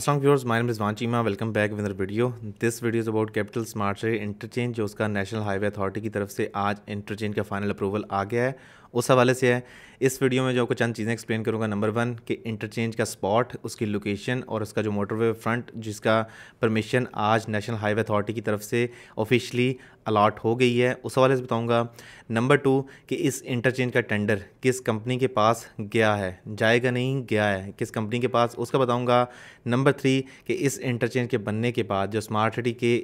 Aslam viewers mine name Cheema welcome back winner video this video is about Capital Smart City interchange जो उसका national Highway Authority की तरफ से आज इंटरचेंज का फाइनल अप्रूवल आ गया है उस हवाले से है इस वीडियो में जो आपको चंद चीज़ें एक्सप्लेन करूँगा नंबर वन कि इंटरचेंज का स्पॉट उसकी लोकेशन और उसका जो मोटरवे फ्रंट जिसका परमिशन आज नेशनल हाईवे अथॉरिटी की तरफ से ऑफिशली अलाट हो गई है उस हवाले से बताऊँगा नंबर टू कि इस इंटरचेंज का टेंडर किस कंपनी के पास गया है जाएगा नहीं गया है किस कंपनी के पास उसका बताऊँगा नंबर थ्री कि इस इंटरचेंज के बनने के बाद जो स्मार्ट सिटी के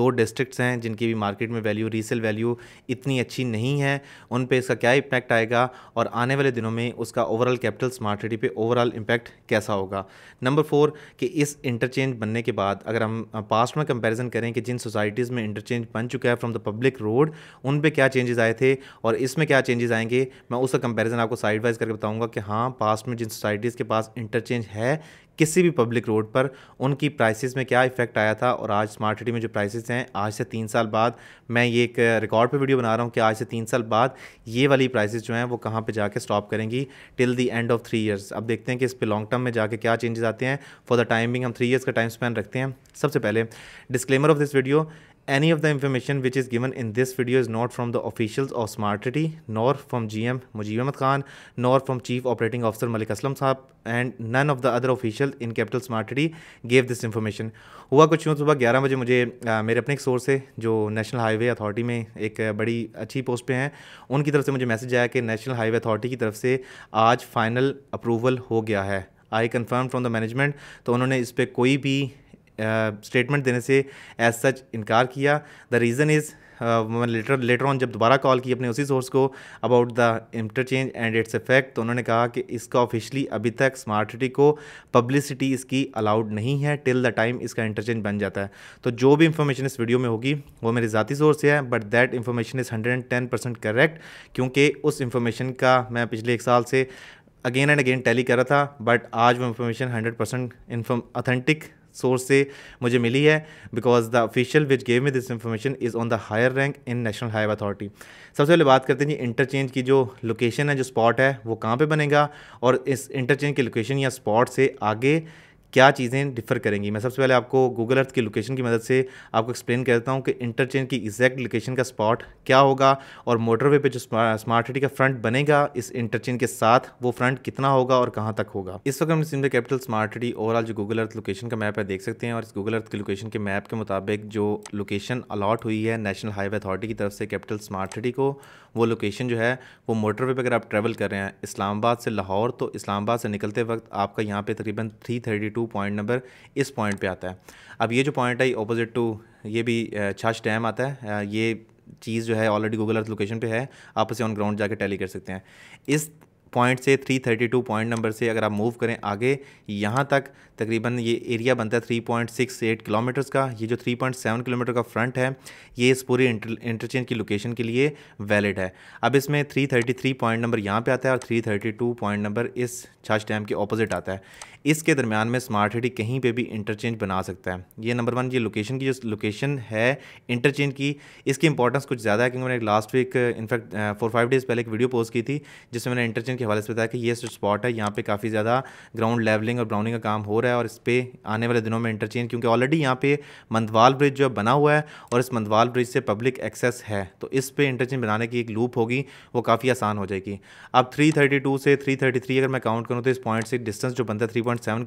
दो डिस्ट्रिक्ट्स हैं जिनकी भी मार्केट में वैल्यू रीसेल वैल्यू इतनी अच्छी नहीं है उन पर इसका क्या इम्पैक्ट आएगा और आने वाले वाले दिनों में उसका ओवरऑल कैपिटल स्मार्ट सिटी पे ओवरऑल इम्पैक्ट कैसा होगा नंबर फोर कि इस इंटरचेंज बनने के बाद अगर हम पास्ट में कंपैरिजन करें कि जिन सोसाइटीज़ में इंटरचेंज बन चुका है फ्रॉम द पब्लिक रोड उन पर क्या चेंजेस आए थे और इसमें क्या चेंजेस आएंगे मैं उसका कंपेरिजन आपको साइड वाइज करके बताऊँगा कि हाँ पास्ट में जिन सोसाइटीज़ के पास इंटरचेंज है किसी भी पब्लिक रोड पर उनकी प्राइसेस में क्या इफेक्ट आया था और आज स्मार्ट सिटी में जो प्राइसेस हैं आज से तीन साल बाद मैं ये एक रिकॉर्ड पे वीडियो बना रहा हूँ कि आज से तीन साल बाद ये वाली प्राइसेस जो हैं वो कहाँ पे जाके स्टॉक स्टॉप करेंगी till the end of three years अब देखते हैं कि इस पर लॉन्ग टर्म में जाके क्या चेंजेस आते हैं फॉर द टाइमिंग हम थ्री ईयर्स का टाइम स्पेंड रखते हैं सबसे पहले disclaimer of this video Any of the information which is given in this video is not from the officials of Smartity, nor from GM Mujib Ahmed Khan, nor from Chief Operating Officer Malik Aslam sahab and none of the other official in Capital Smartity gave this information. hua kuch yun subah 11 baje mujhe mere apne ek source se jo national highway authority mein ek badi achhi post pe hain unki taraf se mujhe message aaya आया national highway authority ki taraf se aaj final approval ho gaya hai i confirmed from the management to unhone is pe koi bhi statement देने से as such इनकार किया the reason is मैंने later later on जब दोबारा call की अपने उसी सोर्स को about the interchange and its effect तो उन्होंने कहा कि इसका ऑफिशियली अभी तक स्मार्ट सिटी को पब्लिसिटी इसकी अलाउड नहीं है टिल द टाइम इसका इंटरचेंज बन जाता है तो जो भी इंफॉर्मेशन इस वीडियो में होगी वो मेरे ज़ाती सोर्स से है but that information is hundred and ten percent correct क्योंकि उस इंफॉर्मेशन का मैं पिछले एक साल से अगेन एंड अगेन टैली कर रहा था बट आज वो information hundred percent inform authentic source से मुझे मिली है because the official which gave me this information is on the higher rank in National Highway Authority सबसे पहले बात करते हैं जी इंटरचेंज की जो लोकेशन है जो स्पॉट है वो कहाँ पर बनेगा और इस इंटरचेंज की लोकेशन या स्पॉट से आगे क्या चीज़ें डिफर करेंगी मैं सबसे पहले आपको गूगल अर्थ की लोकेशन की मदद से आपको एक्सप्लेन करता हूँ कि इंटरचेंज की एग्जैक्ट लोकेशन का स्पॉट क्या होगा और मोटरवे पे जो स्मार्ट सिटी का फ्रंट बनेगा इस इंटरचेंज के साथ वो फ्रंट कितना होगा और कहाँ तक होगा इस वक्त हम सिमला कैपिटल स्मार्ट सिटी ओवरऑल जो गूगल अर्थ लोकेशन का मैप है देख सकते हैं और इस गूगल अर्थ की लोकेशन के मैप के मुताबिक जो लोकेशन अलॉट हुई है नेशनल हाईवे अथॉरिटी की तरफ से कैपिटल स्मार्ट सिटी को वो लोकेशन जो है वो मोटरवे पर अगर आप ट्रैवल कर रहे हैं इस्लामाबाद से लाहौर तो इस्लामाबाद से निकलते वक्त आपका यहाँ पर तकरीबन three thirty two point number इस पॉइंट पे आता है अब ये जो पॉइंट है ऑपोजिट टू ये भी छाछ डैम आता है ये चीज़ जो है ऑलरेडी गूगल अर्थ लोकेशन पे है आप उसे ऑन ग्राउंड जाके टैली कर सकते हैं इस पॉइंट से 332 पॉइंट नंबर से अगर आप मूव करें आगे यहाँ तक तकरीबन ये एरिया बनता है three point six eight kilometers का ये जो थ्री पॉइंट सेवन किलोमीटर का फ्रंट है ये इस पूरे इंटरचेंज की लोकेशन के लिए वैलिड है अब इसमें three thirty three point number यहाँ पे आता है और three thirty two point number इस छाछ डैम के ऑपोजिट आता है इसके दरमियान में स्मार्ट सिटी कहीं पे भी इंटरचेंज बना सकता है ये नंबर वन ये लोकेशन की जो लोकेशन है इंटरचेंज की इसकी इंपॉर्टेंस कुछ ज़्यादा है क्योंकि मैंने last week in fact four five days पहले एक वीडियो पोस्ट की थी जिसमें मैंने इंटरचेंज के हवाले से बताया कि ये स्पॉट है यहाँ पर काफ़ी ज़्यादा ग्राउंड लेवलिंग और ब्राउनिंग का काम हो रहा है है और इस पर आने वाले दिनों में इंटरचेंज क्योंकि ऑलरेडी यहाँ पे मंदवाल ब्रिज जो बना हुआ है और इस मंदवाल ब्रिज से पब्लिक एक्सेस है तो इस पर इंटरचेंज बनाने की एक लूप होगी वो काफ़ी आसान हो जाएगी अब 332 से 333 अगर मैं काउंट करूँ तो इस पॉइंट से डिस्टेंस जो बनता है थ्री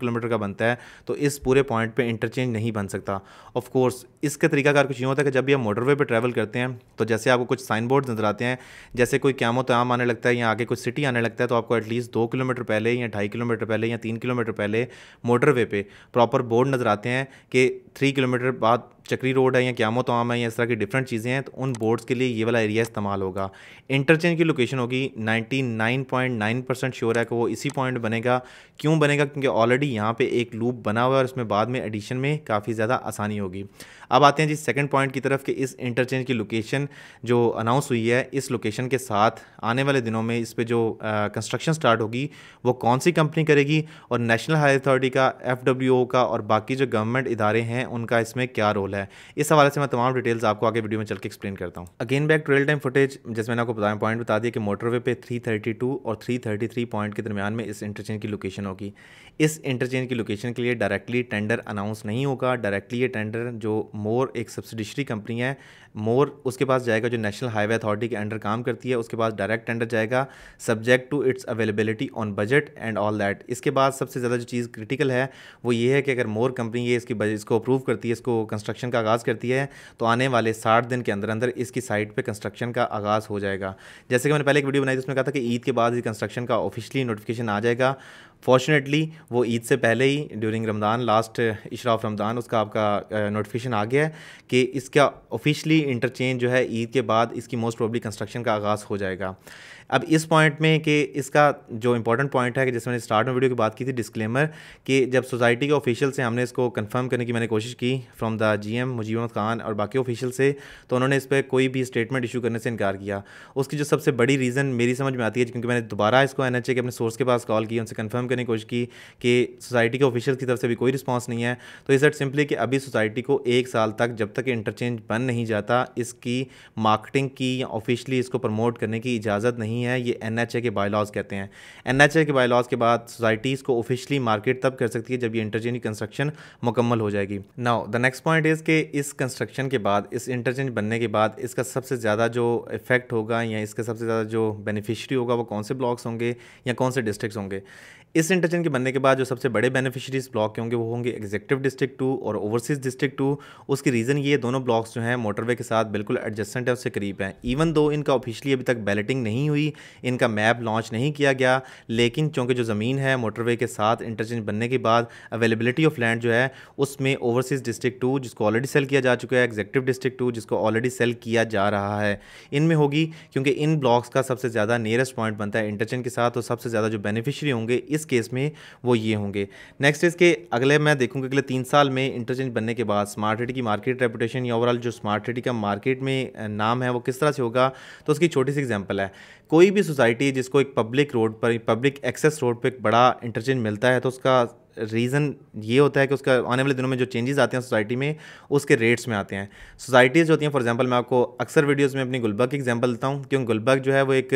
किलोमीटर का बनता है तो इस पूरे पॉइंट पर इंटरचेंज नहीं बन सकता ऑफकोर्स कोर्स इसका तरीकाकार कुछ यूँ होता है कि जब भी मोटरवे पर ट्रैवल करते हैं तो जैसे आपको कुछ साइन बोर्ड नजर आते हैं जैसे कोई क्यामो तो तमाम आने लगता है या आगे कुछ सिटी आने लगता है तो आपको एटलीस्ट दो किलोमीटर पहले या ढाई किलोमीटर पहले या तीन किलोमीटर पहले मोटर मोटरवे पे प्रॉपर बोर्ड नज़र आते हैं कि थ्री किलोमीटर बाद चक्री रोड है या तो आम है या इस तरह की डिफरेंट चीज़ें हैं तो उन बोर्ड्स के लिए ये वाला एरिया इस्तेमाल होगा इंटरचेंज की लोकेशन होगी 99.9 परसेंट श्योर है कि वो इसी पॉइंट बनेगा क्यों बनेगा क्योंकि ऑलरेडी यहाँ पे एक लूप बना हुआ है और इसमें बाद में एडिशन में काफ़ी ज़्यादा आसानी होगी अब आते हैं जी सेकेंड पॉइंट की तरफ कि इस इंटरचेंज की लोकेशन जो अनाउंस हुई है इस लोकेशन के साथ आने वाले दिनों में इस पर जो कंस्ट्रक्शन स्टार्ट होगी वो कौन सी कंपनी करेगी और नेशनल हाई अथॉरिटी का एफ का और बाकी जो गवर्नमेंट इदारे हैं उनका इसमें क्या रोल है है इस हवाले से मैं तमाम डिटेल्स आपको आगे वीडियो में चल के एक्सप्लेन करता हूँ again back trail time footage जैसे मैंने आपको बताया पॉइंट बता दिया कि मोटरवे पे 332 और 333 पॉइंट के दरमियान में इस इंटरचेंज की लोकेशन होगी इस इंटरचेंज की लोकेशन के लिए डायरेक्टली टेंडर अनाउंस नहीं होगा डायरेक्टली ये टेंडर जो मोर एक सब्सिडिशरी कंपनी है मोर उसके पास जाएगा जो नेशनल हाईवे अथॉरिटी के अंडर काम करती है उसके पास डायरेक्ट टेंडर जाएगा subject to its availability on budget and all that इसके बाद सबसे ज़्यादा जो चीज़ क्रिटिकल है वो ये है कि अगर मोर कंपनी ये इसकी इसको अप्रूव करती है इसको कंस्ट्रक्शन कंस्ट्रक्शन का आगाज़ करती है तो आने वाले साठ दिन के अंदर अंदर इसकी साइट पर कंस्ट्रक्शन का आगाज़ हो जाएगा जैसे कि मैंने पहले एक वीडियो बनाई थी उसमें कहा था कि ईद के बाद ही कंस्ट्रक्शन का ऑफिशियली नोटिफिकेशन आ जाएगा फॉर्चुनेटली वो ईद से पहले ही ड्यूरिंग रमदान लास्ट इशराफ रमदान उसका आपका नोटिफिकेशन आ गया है कि इसका ऑफिशियली इंटरचेंज जो है ईद के बाद इसकी मोस्ट प्रॉब्ली कंस्ट्रक्शन का आगाज़ हो जाएगा अब इस पॉइंट में कि इसका जो इंपॉर्टेंट पॉइंट है कि जैसे मैंने स्टार्ट में वीडियो की बात की थी डिस्क्लेमर कि जब सोसाइटी के ऑफिशियल से हमने इसको कंफर्म करने की मैंने कोशिश की from the G M Mujeeb Ahmad Khan और बाकी ऑफिशियल से तो उन्होंने इस पर कोई भी स्टेटमेंट इशू करने से इनकार किया उसकी जो सबसे बड़ी रीज़न मेरी समझ में आती है क्योंकि मैंने दोबारा इसको एन एच ए के अपने सोर्स के पास कॉल की उनसे कन्फर्म करने की कोशिश की कि सोसाइटी के ऑफिशियल की तरफ से भी कोई रिस्पॉन्स नहीं है तो इस सिंपली कि अभी सोसाइटी को एक साल तक जब तक इंटरचेंज बन नहीं जाता इसकी मार्केटिंग की या ऑफिशियली इसको प्रमोट करने की इजाज़त नहीं नहीं है ये एन के बायलॉज कहते हैं एन के बायलॉज के बाद सोसाइटीज़ को ऑफिशियली मार्केट तब कर सकती है जब ये इंटरचेंज कंस्ट्रक्शन मुकम्मल हो जाएगी now the next point is के इस कंस्ट्रक्शन के बाद इस इंटरचेंज बनने के बाद इसका सबसे ज़्यादा जो इफेक्ट होगा या इसका सबसे ज़्यादा जो बेनिफिशरी होगा वो कौन से ब्लॉक्स होंगे या कौन से डिस्ट्रिक्ट होंगे इस इंटरचेंज के बनने के बाद जो सबसे बड़े बेनिफिशरीज ब्लॉक के होंगे वो होंगे एग्जेक्टिव डिस्ट्रिक्ट टू और ओवरसीज़ डिस्ट्रिक्ट टू उसकी रीज़न ये दोनों ब्लॉक्स जो हैं मोटरवे के साथ बिल्कुल एडजस्टेंट है उससे करीब हैं इवन दो इनका ऑफिशियली अभी तक बैलेटिंग नहीं हुई भी इनका मैप लॉन्च नहीं किया गया लेकिन चूँकि जो ज़मीन है मोटरवे के साथ इंटरचेंज बनने के बाद अवेलेबिलिटी ऑफ लैंड जो है उसमें ओवरसीज़ डिस्ट्रिक्ट टू जिसको ऑलरेडी सेल किया जा चुका है एग्जेक्टिव डिस्ट्रिक्ट टू जिसको ऑलरेडी सेल किया जा रहा है इनमें होगी क्योंकि इन ब्लॉक्स का सबसे ज़्यादा नियरेस्ट पॉइंट बनता है इंटरचेंज के साथ तो सबसे ज़्यादा जो बेनिफिशरी होंगे इस केस में वो ये होंगे नेक्स्ट इसके अगले मैं देखूँगा अगले तीन साल में इंटरचेंज बनने के बाद स्मार्ट सिटी की मार्केट रेपुटेशन या ओवरऑल जो स्मार्ट सिटी का मार्केट में नाम है वो किस तरह से होगा तो उसकी छोटी सी एग्जाम्पल है कोई भी सोसाइटी जिसको एक पब्लिक रोड पर पब्लिक एक्सेस रोड पर एक बड़ा इंटरचेंज मिलता है तो उसका रीज़न ये होता है कि उसका आने वाले दिनों में जो चेंजेस आते हैं सोसाइटी में उसके रेट्स में आते हैं सोसाइटीज़ जो होती हैं फॉर एग्जांपल मैं आपको अक्सर वीडियोस में अपनी गुलबर्ग की एग्जांपल देता हूँ क्योंकि गुलबर्ग जो है वो एक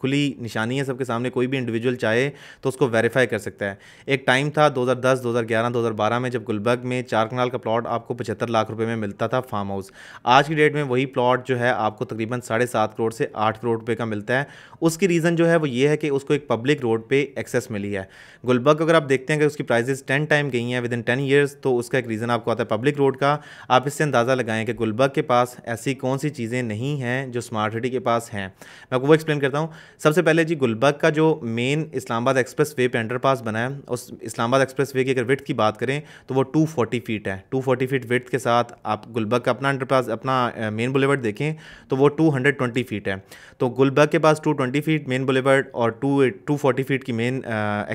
खुली निशानी है सबके सामने कोई भी इंडिविजुअल चाहे तो उसको वेरीफाई कर सकता है एक टाइम था 2010 2011 2012 में जब गुलबर्ग में चार कनाल का प्लॉट आपको पचहत्तर लाख रुपये में मिलता था फार्म हाउस आज की डेट में वही प्लॉट जो है आपको तकरीबन साढ़े सात करोड़ से आठ करोड़ रुपये का मिलता है उसकी रीज़न जो है वो ये है कि उसको एक पब्लिक रोड पर एक्सेस मिली है गुलबर्ग अगर आप देखते हैं कि उसकी प्राइजेस टेन टाइम गई हैं विद इन टेन ईयर्स तो उसका एक रीज़न आपको आता है पब्लिक रोड का आप इससे अंदाज़ा लगाएं कि गुलबर्ग के पास ऐसी कौन सी चीज़ें नहीं हैं जो स्मार्ट सिटी के पास हैं मैं आपको वो एक्सप्लेन करता हूँ सबसे पहले जी गुलबर्ग का जो मेन इस्लामाबाद एक्सप्रेस वे पे अंडरपास बना है उस इस्लामाबाद एक्सप्रेस वे की अगर विथ की बात करें तो वो 240 फीट है 240 फीट विथ के साथ आप गुलबर्ग का अपना अंडरपास अपना मेन बुलेवर्ड देखें तो वो 220 फीट है तो गुलबर्ग के पास 220 फीट मेन बुलेवर्ड और टू टू फीट की मेन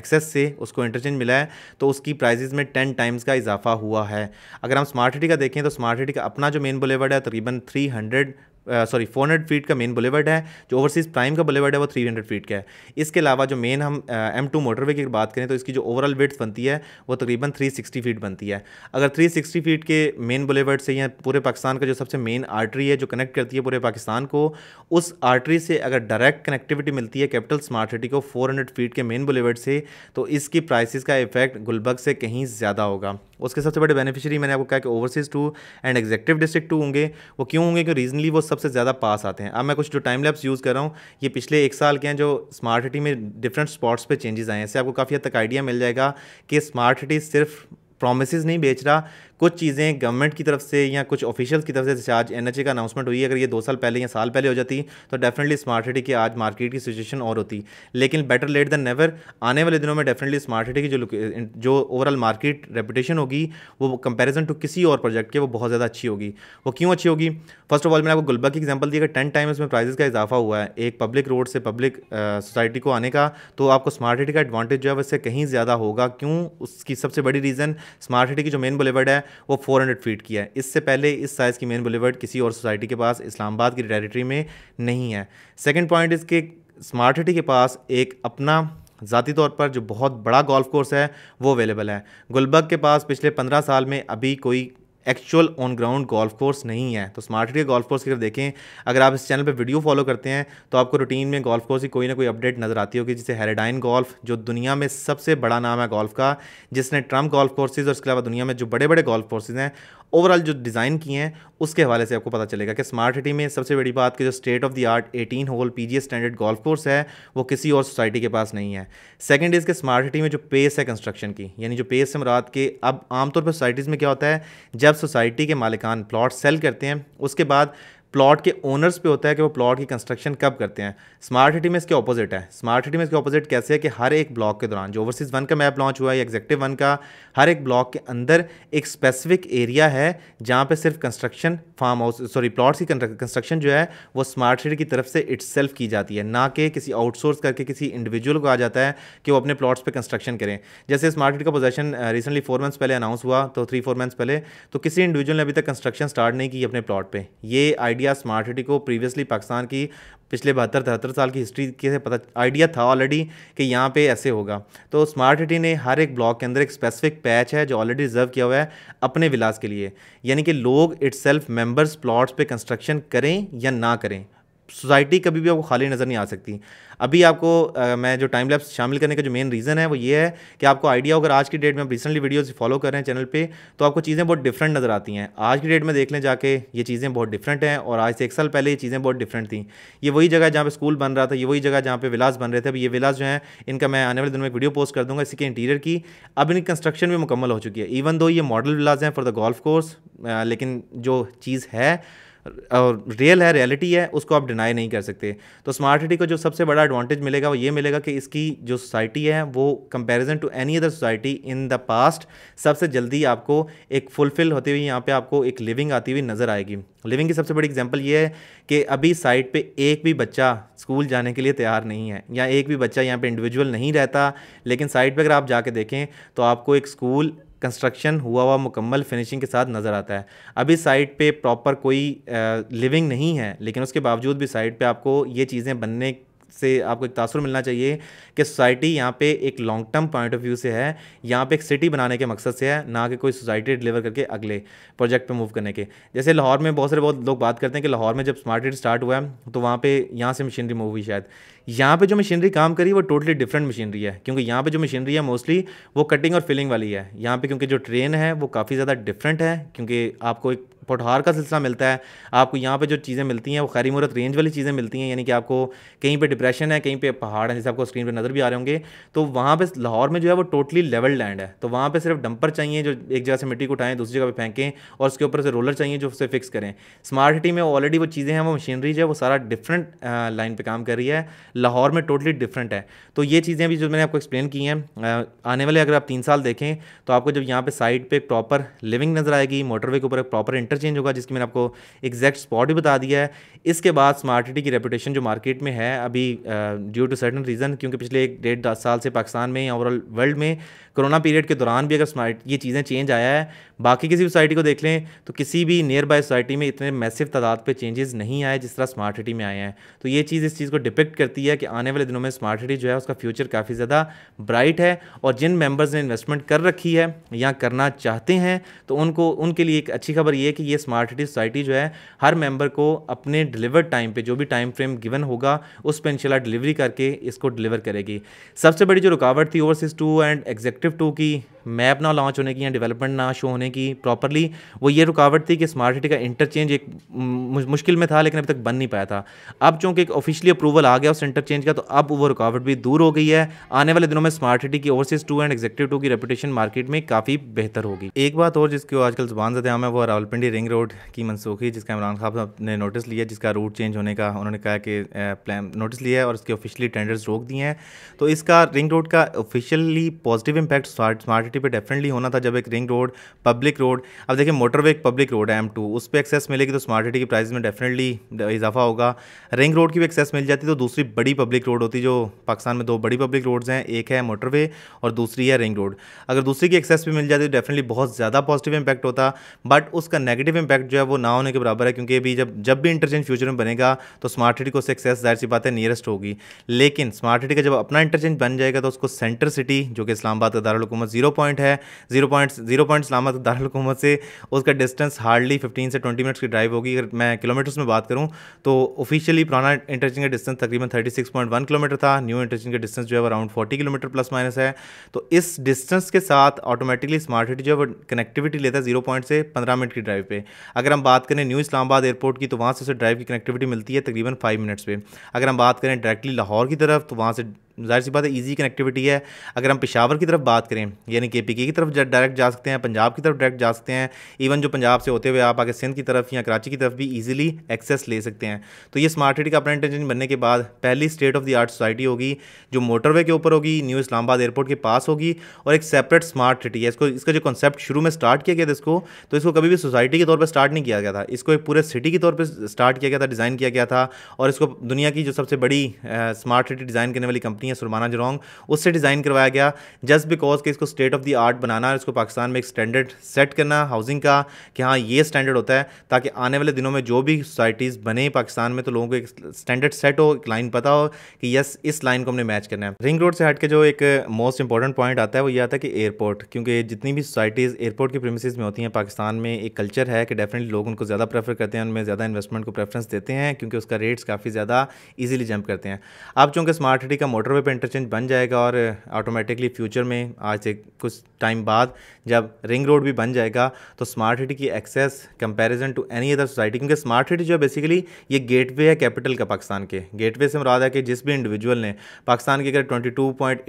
एक्सेस से उसको इंटरचेंज मिला है तो उसकी प्राइजेज में टेन टाइम्स का इजाफा हुआ है अगर हम स्मार्ट सिटी का देखें तो स्मार्ट सिटी का अपना जो मेन बुलेवर्ड है तकरीबन three sorry four hundred feet का मेन बुलेवर्ड है जो ओवरसीज़ प्राइम का बुलेवर्ड है वो थ्री हंड्रेड फीट का है इसके अलावा जो मेन हम एम टू मोटरवे की बात करें तो इसकी जो ओवरऑल वेट्स बनती है वो तकरीबन थ्री सिक्सटी फीट बनती है अगर थ्री सिक्सटी फीट के मेन बुलेवर्ड से या पूरे पाकिस्तान का जो सबसे मेन आर्टरी है जो कनेक्ट करती है पूरे पाकिस्तान को उस आर्टरी से अगर डायरेक्ट कनेक्टिविटी मिलती है कैपिटल स्मार्ट सिटी को फोर हंड्रेड फीट के मेन बुलेवर्ड से तो इसकी प्राइसिस का इफेक्ट गुलबर्ग से कहीं ज़्यादा होगा उसके सबसे बड़े बेनिफिशियरी मैंने आपको कहा कि overseas two and executive district two होंगे वो क्यों होंगे क्योंकि रीजनली वो सबसे ज़्यादा पास आते हैं अब मैं कुछ जो टाइम लैब्स यूज़ कर रहा हूँ ये पिछले एक साल के हैं जो स्मार्ट सिटी में डिफरेंट स्पॉट्स पर चेंजेस आए हैं इससे आपको काफ़ी हद तक आइडिया मिल जाएगा कि स्मार्ट सिटी सिर्फ प्रोमिस नहीं बेच रहा कुछ चीज़ें गवर्नमेंट की तरफ से या कुछ ऑफिशियल की तरफ से जैसे आज एन का अनाउंसमेंट हुई अगर ये दो साल पहले या साल पहले हो जाती तो डेफिनेटली स्मार्ट सिटी की आज मार्केट की सिचुएशन और होती लेकिन बेटर लेट दैन नेवर आने वाले दिनों में डेफिनेटली स्मार्ट सिटी की जो जो ओवरऑल मार्केट रेपुटेशन होगी वो कंपेरिजन टू किसी और प्रोजेक्ट के वो बहुत ज़्यादा अच्छी होगी वो क्यों अच्छी होगी फर्स्ट ऑफ ऑल मैंने आपको गुलबा की एग्जाम्पल दी अगर टेन टाइम उसमें प्राइजेस का इजाफा हुआ है एक पब्लिक रोड से पब्लिक सोसाइटी को आने का तो आपको स्मार्ट सिटी का एडवांटेज जो है वैसे कहीं ज़्यादा होगा क्यों उसकी सबसे बड़ी रीज़न स्मार्ट सिटी की जो मेन बुलेवर्ड है वो 400 फीट की है इससे पहले इस साइज़ की मेन बुलेवर्ड किसी और सोसाइटी के पास इस्लामाबाद की टेरिटरी में नहीं है सेकेंड पॉइंट इसके स्मार्ट सिटी के पास एक अपना ज़ाती तौर पर जो बहुत बड़ा गोल्फ कोर्स है वो अवेलेबल है गुलबर्ग के पास पिछले पंद्रह साल में अभी कोई actual on ground golf course नहीं है तो स्मार्ट के गोल्फ कोर्स की तरफ देखें अगर आप इस चैनल पर वीडियो फॉलो करते हैं तो आपको रूटीन में गोल्फ कोर्स की कोई ना कोई अपडेट नज़र आती होगी जैसे हेराडाइन गोल्फ जो दुनिया में सबसे बड़ा नाम है गोल्फ का जिसने ट्रम्प गोल्फ कोर्सेज और इसके अलावा दुनिया में जो बड़े बड़े गोल्फ कोर्सेज हैं ओवरऑल जो डिज़ाइन किए हैं उसके हवाले से आपको पता चलेगा कि स्मार्ट सिटी में सबसे बड़ी बात कि जो state of the art 18 hole PGA standard golf course है वो किसी और सोसाइटी के पास नहीं है सेकंड इज़ के स्मार्ट सिटी में जो पेस है कंस्ट्रक्शन की यानी जो पेस है मुराद के अब आमतौर पर सोसाइटीज़ में क्या होता है जब सोसाइटी के मालिकान प्लाट सेल करते हैं उसके बाद प्लॉट के ओनर्स पे होता है कि वो प्लॉट की कंस्ट्रक्शन कब करते हैं स्मार्ट सिटी में इसके ऑपोजिट है स्मार्ट सिटी में इसके ऑपोजिट कैसे है कि हर एक ब्लॉक के दौरान जो ओवरसीज़ वन का मैप लॉन्च हुआ है एग्जेक्टिव वन का हर एक ब्लॉक के अंदर एक स्पेसिफिक एरिया है जहाँ पर सिर्फ construction farm house sorry plots की कंस्ट्रक्शन जो है वो स्मार्ट सिटी की तरफ से इट्स की जाती है ना कि किसी आउटसोर्स करके किसी इंडिविजुअल को आ जाता है कि वो अपने प्लॉट्स पर कंस्ट्रक्शन करें जैसे स्मार्ट सिटी का पोजेशन रिसेंटली फोर मंथ्स पहले अनाउंस हुआ तो थ्री फोर मंथ्स पहले तो किसी इंडिविजुअल ने अभी तक कंस्ट्रक्शन स्टार्ट नहीं की अपने प्लॉट पर ये आइडिया आइडिया स्मार्ट सिटी को प्रीवियसली पाकिस्तान की पिछले बहत्तर तिहत्तर साल की हिस्ट्री के पता आइडिया था ऑलरेडी कि यहाँ पे ऐसे होगा तो स्मार्ट सिटी ने हर एक ब्लॉक के अंदर एक स्पेसिफिक पैच है जो ऑलरेडी रिजर्व किया हुआ है अपने विलास के लिए यानी कि लोग इट्स सेल्फ मेम्बर्स प्लाट्स पर कंस्ट्रक्शन करें या ना करें सोसाइटी कभी भी आपको खाली नज़र नहीं आ सकती अभी आपको आ, मैं जो टाइम लैप्स शामिल करने का जो मेन रीज़न है वो ये है कि आपको आइडिया होगा आज की डेट में आप रिसेंटली वीडियोज़ फॉलो कर रहे हैं चैनल पे तो आपको चीज़ें बहुत डिफरेंट नज़र आती हैं आज की डेट में देख लें जाके ये चीज़ें बहुत डिफरेंट हैं और आज से एक साल पहले ये चीज़ें बहुत डिफरेंट थी ये वही जगह जहाँ पर स्कूल बन रहा था ये वही जगह जहाँ पर विलास बन रहे थे अब ये विलास जो है इनका मैं आने वाले दिनों में वीडियो पोस्ट कर दूँगा इसी के इंटीरियर की अब इनकी कंस्ट्रक्शन भी मुकम्मल हो चुकी है इवन दो ये मॉडल विलास हैं फॉर द गोल्फ कोर्स लेकिन जो चीज़ है रियल है रियलिटी है उसको आप डिनाई नहीं कर सकते तो स्मार्ट सिटी को जो सबसे बड़ा एडवांटेज मिलेगा वो ये मिलेगा कि इसकी जो सोसाइटी है वो comparison to any other society in the past सबसे जल्दी आपको एक फुलफिल होती हुई यहाँ पे आपको एक लिविंग आती हुई नज़र आएगी लिविंग की सबसे बड़ी एग्जाम्पल ये है कि अभी साइट पर एक भी बच्चा स्कूल जाने के लिए तैयार नहीं है या एक भी बच्चा यहाँ पर इंडिविजुअल नहीं रहता लेकिन साइट पर अगर आप जाके देखें तो आपको एक स्कूल कंस्ट्रक्शन हुआ हुआ मुकम्मल फिनिशिंग के साथ नज़र आता है अभी साइट पे प्रॉपर कोई लिविंग नहीं है लेकिन उसके बावजूद भी साइट पे आपको ये चीज़ें बनने से आपको एक तासर मिलना चाहिए कि सोसाइटी यहाँ पे एक long term point of view से है यहाँ पे एक सिटी बनाने के मकसद से है ना कि कोई सोसाइटी डिलीवर करके अगले प्रोजेक्ट पे मूव करने के जैसे लाहौर में बहुत सारे बहुत लोग बात करते हैं कि लाहौर में जब स्मार्ट सिटी स्टार्ट हुआ है तो वहाँ पे यहाँ से मशीनरी मूव हुई शायद यहाँ पे जो मशीनरी काम करी वो टोटली डिफरेंट मशीनरी है क्योंकि यहाँ पे जो मशीनरी है मोस्टली वो कटिंग और फिलिंग वाली है यहाँ पे क्योंकि जो ट्रेन है वो काफ़ी ज़्यादा डिफरेंट है क्योंकि आपको एक पोठार का सिलसिला मिलता है आपको यहाँ पे जो चीज़ें मिलती हैं वो खैरी मूरत रेंज वाली चीज़ें मिलती हैं यानी कि आपको कहीं पे डिप्रेशन है कहीं पे पहाड़ है जैसे आपको स्क्रीन पे नज़र भी आ रहे होंगे तो वहाँ पे लाहौर में जो है वो टोटली लेवल लैंड है तो वहाँ पर सिर्फ डंपर चाहिए जो एक जगह से मिट्टी को उठाएं दूसरी जगह पर फेंकें और उसके ऊपर से रोलर चाहिए जो उसे फिक्स करें स्मार्ट सिटी में ऑलरेडी वो चीज़ें हैं वो मशीनरी जो है वो सारा डिफरेंट लाइन पर काम कर रही है लाहौर में टोटली डिफरेंट है तो ये चीज़ें भी जो मैंने आपको एक्सप्लेन की हैं आने वाले अगर आप तीन साल देखें तो आपको जब यहाँ पर साइड पर प्रॉपर लिविंग नज़र आएगी मोटरवे के ऊपर एक प्रॉपर इंटर चेंज होगा जिसकी मैंने आपको एग्जैक्ट स्पॉट भी बता दिया है इसके बाद स्मार्ट सिटी की रेपुटेशन जो मार्केट में है अभी ड्यू टू सर्टन रीज़न क्योंकि पिछले एक डेढ़ साल से पाकिस्तान में या ओवरऑल वर्ल्ड में कोरोना पीरियड के दौरान भी अगर स्मार्ट ये चीज़ें चेंज आया है बाकी किसी सोसाइटी को देख लें तो किसी भी नियर बाय सोसाइटी में इतने मैसिव तादाद पे चेंजेस नहीं आए जिस तरह स्मार्ट सिटी में आए हैं तो ये चीज़ इस चीज़ को डिपेक्ट करती है कि आने वाले दिनों में स्मार्ट सिटी जो है उसका फ्यूचर काफ़ी ज़्यादा ब्राइट है और जिन मेम्बर्स ने इन्वेस्टमेंट कर रखी है या करना चाहते हैं तो उनको उनके लिए एक अच्छी खबर ये है कि ये स्मार्ट सिटी सोसाइटी जो है हर मेम्बर को अपने डिलीवर टाइम पर जो भी टाइम फ्रेम गिवन होगा उस पर इनशाला डिलीवरी करके इसको डिलीवर करेगी सबसे बड़ी जो रुकावट थी overseas two and exact objective two की मैप ना लॉन्च होने की या डेवलपमेंट ना शो होने की प्रॉपरली वो ये रुकावट थी कि स्मार्ट सिटी का इंटरचेंज एक मुश्किल में था लेकिन अभी तक बन नहीं पाया था अब चूँकि एक ऑफिशियली अप्रूवल आ गया उस इंटरचेंज का तो अब वो रुकावट भी दूर हो गई है आने वाले दिनों में स्मार्ट सिटी की overseas two and executive two की रेपुटेशन मार्केट में काफ़ी बेहतर होगी एक बात और जिसको आजकल जबान से ध्यान है वो रावलपिंडी रिंग रोड की मनसूखी जिसका इमरान खान साहब ने नोटिस लिया जिसका रूट चेंज होने का उन्होंने कहा कि प्लान नोटिस लिया है और उसके ऑफिशियली टेंडर्स रोक दिए हैं तो इसका रिंग रोड का officially positive impact Smart City पे डेफिनेटली होना था जब एक रिंग रोड पब्लिक रोड अब देखिए मोटरवे एक पब्लिक रोड है एम टू उस पर एक्सेस मिलेगी तो स्मार्ट सिटी की प्राइस में डेफिनेटली इजाफा होगा रिंग रोड की भी एक्सेस मिल जाती तो दूसरी बड़ी पब्लिक रोड होती जो पाकिस्तान में दो बड़ी पब्लिक रोड्स हैं एक है मोटरवे और दूसरी है रिंग रोड अगर दूसरी की एक्सेस भी मिल जाती तो डेफिनेटली बहुत ज़्यादा पॉजिटिव इंपैक्ट होता बट उसका नेगेटिव इंपैक्ट जो है वो ना होने के बराबर है क्योंकि अभी जब जब भी इंटरचेंज फ्यूचर में बनेगा तो स्मार्ट सिटी को उससे एक्सेस जाहिर सी बात है नियरेस्ट होगी लेकिन स्मार्ट सिटी का जब अपना इंटरचेंज बन जाएगा तो उसको सेंटर सिटी जो कि इस्लामाबाद का दारकूमत जीरो पॉइंट है जीरो पॉइंट जीरो पॉइंट सलामत दारकूमत से उसका डिस्टेंस हार्डली फिफ्टीन से ट्वेंटी मिनट्स की ड्राइव होगी अगर मैं किलोमीटर्स में बात करूँ तो ऑफिशियली पुराना इंटरचेंज का डिस्टेंस तकरीबन thirty six point one kilometer था न्यू इंटरचेंज का डिस्टेंस जो है around forty kilometer plus minus है तो इस डिस्टेंस के साथ ऑटोमेटिकली स्मार्ट सिटी जो है कनेक्टिविटी लेता है जीरो पॉइंट से पंद्रह मिनट की ड्राइव पे अगर हम बात करें न्यू इस्लामाबाद एयरपोर्ट की तो वहाँ से उसे ड्राइव की कनेक्टिविटी मिलती है तकरीबन फाइव मिनट्स पे अगर हम बात करें डायरेक्टली लाहौर की तरफ तो वहाँ से जाहिर सी बात है ईजी कनेक्टिविटी है अगर हम पिशावर की तरफ बात करें यानी के पी के की तरफ डायरेक्ट जा सकते हैं पंजाब की तरफ डायरेक्ट जा सकते हैं इवन जो पंजाब से होते हुए आप आगे सिंध की तरफ या कराची की तरफ भी ईजिली एक्सेस ले सकते हैं तो ये स्मार्ट सिटी का अपना इंटेंशन बनने के बाद पहली state of the art society होगी जो मोटरवे के ऊपर होगी न्यू इस्लामाबाद एयरपोर्ट के पास होगी और एक सेपरेट स्मार्ट सिटी है इसको इसका जो कॉन्सेप्ट शुरू में स्टार्ट किया गया था इसको तो इसको कभी भी सोसाइटी के तौर पर स्टार्ट नहीं किया गया था इसको एक पूरे सिटी के तौर पर स्टार्ट किया गया था डिज़ाइन किया गया था और इसको दुनिया की जो सबसे बड़ी स्मार्ट सिटी डिज़ाइन करने वाली कंपनी होती हैं सुरमाना जरोंग उससे डिज़ाइन करवाया गया जस्ट बिकॉज कि इसको स्टेट ऑफ द आर्ट बनाना और इसको पाकिस्तान में एक स्टैंडर्ड सेट करना हाउसिंग का कि हाँ ये स्टैंडर्ड होता है ताकि आने वाले दिनों में जो भी सोसाइटीज़ बने पाकिस्तान में तो लोगों को एक स्टैंडर्ड सेट हो एक लाइन पता हो कि यस इस लाइन को हमने मैच करना है रिंग रोड से हट के जो एक मोस्ट इंपॉर्टेंट पॉइंट आता है वो ये आता है कि एयरपोर्ट क्योंकि जितनी भी सोसाइटीज़ एयरपोर्ट की प्रेमिस में होती हैं पाकिस्तान में एक कल्चर है कि डेफिनेटली लोग उनको ज़्यादा प्रेफर करते हैं उनमें ज़्यादा इन्वेस्टमेंट को प्रेफरेंस देते हैं क्योंकि उसका रेट्स काफ़ी ज़्यादा ईजिली जंप करते हैं अब चूँकि स्मार्ट सिटी का मोटर रुपये पर इंटरचेंज बन जाएगा और ऑटोमेटिकली फ्यूचर में आज से कुछ टाइम बाद जब रिंग रोड भी बन जाएगा तो स्मार्ट सिटी की access comparison to any other society क्योंकि स्मार्ट सिटी जो है बेसिकली ये गेटवे है कैपिटल का पाकिस्तान के गेटवे से मुराद है कि जिस भी इंडिविजुअल ने पाकिस्तान की अगर twenty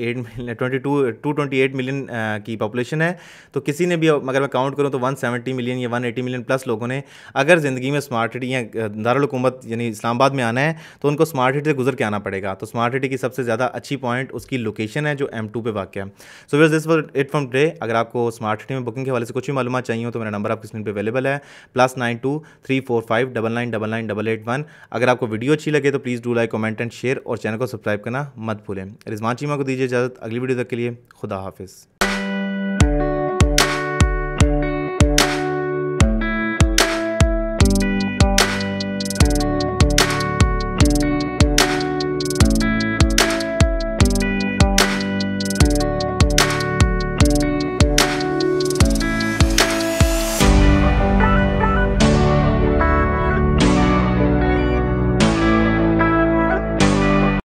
eight million twenty million की पॉपुलेशन है तो किसी ने भी अगर मैं काउंट करूँ तो वन सेवेंटी मिलियन या वन एटी मिलियन प्लस लोगों ने अगर ज़िंदगी में स्मार्ट सिटी या दारकूमत यानी इस्लामाबाद में आना है तो उनको स्मार्ट सिटी से गुजर के आना पड़ेगा तो स्मार्ट सिटी की सबसे ज़्यादा अच्छी पॉइंट उसकी लोकेशन है जो एम टू पे वाक्य है so wage this it from day अगर आपको स्मार्ट सिटी में बुकिंग के वाले से कुछ भी मालूम चाहिए हो तो मेरा नंबर आपकी स्क्रीन पर अवेलेबल है plus nine two three four five double nine double nine double eight one अगर आपको वीडियो अच्छी लगे तो please do like comment and share और चैनल को सब्सक्राइब करना मत भूलें रिजमान चीमा को दीजिए इजाज़त अगली वीडियो तक के लिए खुदा हाफिज़